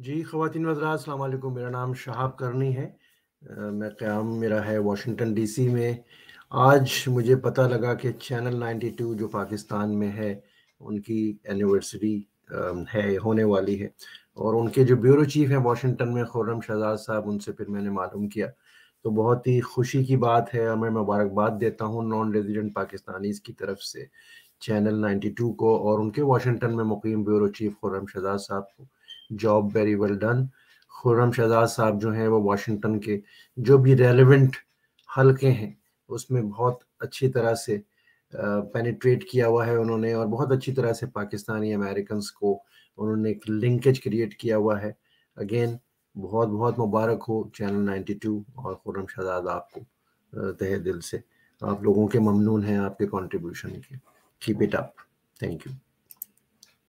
जी खातिन वालेकुम मेरा नाम शहाब करनी है आ, मैं क़्याम मेरा है वाशिंगटन डीसी में आज मुझे पता लगा कि चैनल 92 जो पाकिस्तान में है उनकी एनिवर्सरी है होने वाली है और उनके जो ब्यूरो चीफ हैं वाशिंगटन में खुर्रम शहजाद साहब उनसे फिर मैंने मालूम किया तो बहुत ही खुशी की बात है और मैं मुबारकबाद देता हूँ नॉन रेजिडेंट पाकिस्तानीज़ की तरफ से चैनल 92 को और उनके वाशिंगटन में मुकीम ब्यूरो चीफ खुर्रम शहजाद साहब को job very well done Khurram Shahzad साहब जो हैं वो वाशिंगटन के जो भी रेलिवेंट हलके हैं उसमें बहुत अच्छी तरह से पेनिट्रेट किया हुआ है उन्होंने और बहुत अच्छी तरह से पाकिस्तानी अमेरिकन को उन्होंने एक लिंकेज क्रिएट किया हुआ है अगेन बहुत बहुत मुबारक हो चैनल नाइन्टी टू और खुर्रम शहजाद आपको तहे दिल से आप लोगों के ममनून हैं आपके कॉन्ट्रीब्यूशन के keep it up thank you